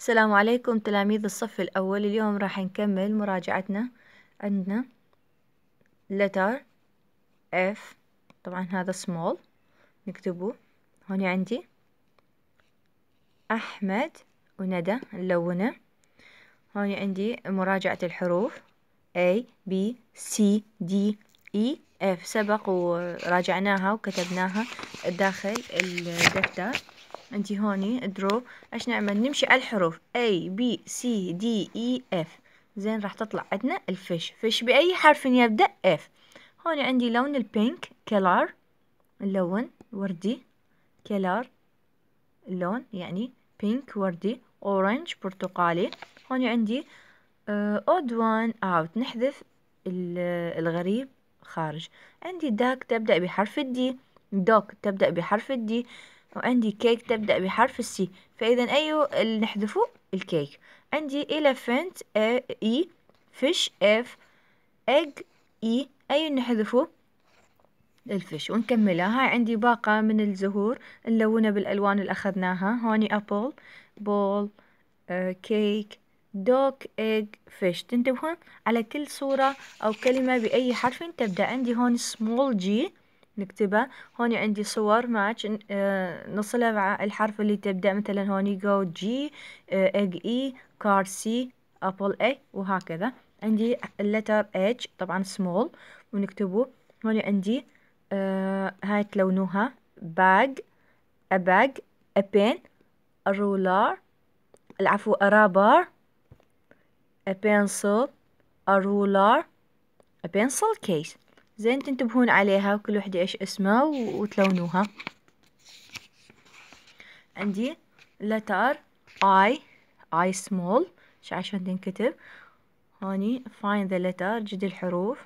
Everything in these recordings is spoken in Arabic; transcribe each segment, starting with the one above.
السلام عليكم تلاميذ الصف الأول اليوم راح نكمل مراجعتنا عندنا letter F طبعا هذا small نكتبه هوني عندي أحمد وندى نلونه هوني عندي مراجعة الحروف A B C D E F سبق وراجعناها وكتبناها داخل الدفتر عندي هوني درو اش نعمل نمشي على الحروف A B C D E F زين راح تطلع عندنا الفيش فيش بأي حرف يبدأ F هوني عندي لون البينك كلار اللون وردي كلار اللون يعني بينك وردي اورنج برتقالي هوني عندي اود وان اوت نحذف الغريب خارج عندي داك تبدأ بحرف الدي دوك تبدأ بحرف الدي وعندي كيك تبدأ بحرف السي فإذا أي أيوة، اللي نحذفه الكيك عندي elephant A E fish F egg E أي أيوة، نحذفه الفش ونكملها هاي عندي باقة من الزهور نلونها بالألوان اللي أخذناها هوني أبل بول كيك دوك ايج فيش تنتبهون على كل صورة أو كلمة بأي حرف تبدأ عندي هون سمول جي نكتبها هوني عندي صور ماتش آه، نصلها مع الحرف اللي تبدأ مثلا هوني جو جي اج اي كار سي ابل اي وهكذا عندي اللتر اتش طبعا سمول ونكتبه هوني عندي آه هاي تلونوها باج أباج أبين الرولار العفو أرابر a pencil, a ruler, a pencil case زين تنتبهون عليها وكل وحدة ايش اسمها وتلونوها عندي letter I I small ايش عشان تنكتب هوني find the letter جد الحروف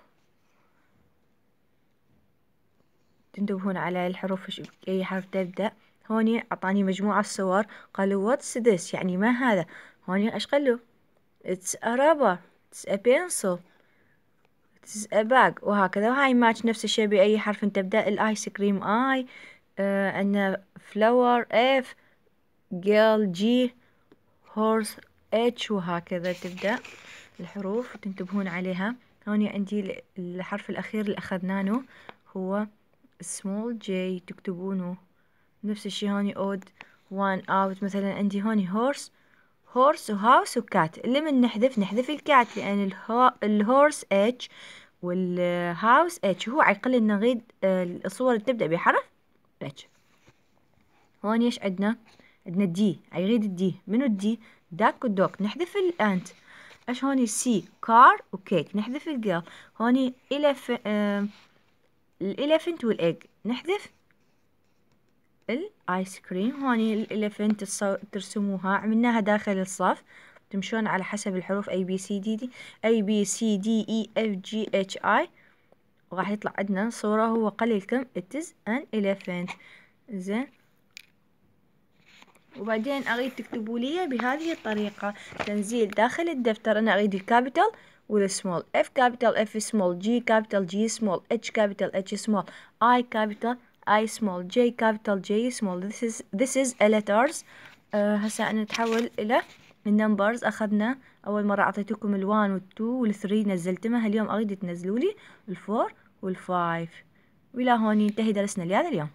تنتبهون على الحروف اي حرف تبدأ هوني أعطاني مجموعة صور قالوا what's this يعني ما هذا هوني أيش قالوا it's a rubber it's a pencil bag وهكذا وهاي ماتش نفس الشيء بأي حرف تبدأ الآيس كريم آي عندنا فلاور اف جيل جي هورس اتش وهكذا تبدأ الحروف تنتبهون عليها هوني عندي الحرف الأخير اللي أخذناه هو سمول جي تكتبونه نفس الشي هوني اود وان اوت مثلا عندي هوني هورس هورس وهاوس وكات اللي من نحذف نحذف الكات لأن الهورس اتش والهاوس اتش هو عيقل لنا نغيد آه، الصور اللي تبدأ بحرف اتش هون ايش عندنا عندنا دي عيغيد الدي منو الدي داك ودوك نحذف الانت ايش هوني سي كار وكيك نحذف الجيل هوني الف الالفنت والايج نحذف الايس كريم هوني الالفنت ترسموها عملناها داخل الصف تمشون على حسب الحروف اي بي سي دي دي اي بي سي دي اي اف جي اتش اي وراح يطلع عندنا صورة هو قليلكم it is an زين وبعدين اريد تكتبوا لي بهذه الطريقة تنزيل داخل الدفتر انا اريد الكابيتال والسمول F كابيتال F سمول G كابيتال G سمول H كابيتال H سمول I كابيتال I small J capital J small this is this is a letters أه هسا نتحول إلى النمبرز أخذنا أول مرة أعطيتكم الوان والتو والثري نزلتمها اليوم أريد تنزلوا لي الفور والفايف وإلى هون ينتهي درسنا لهذا اليوم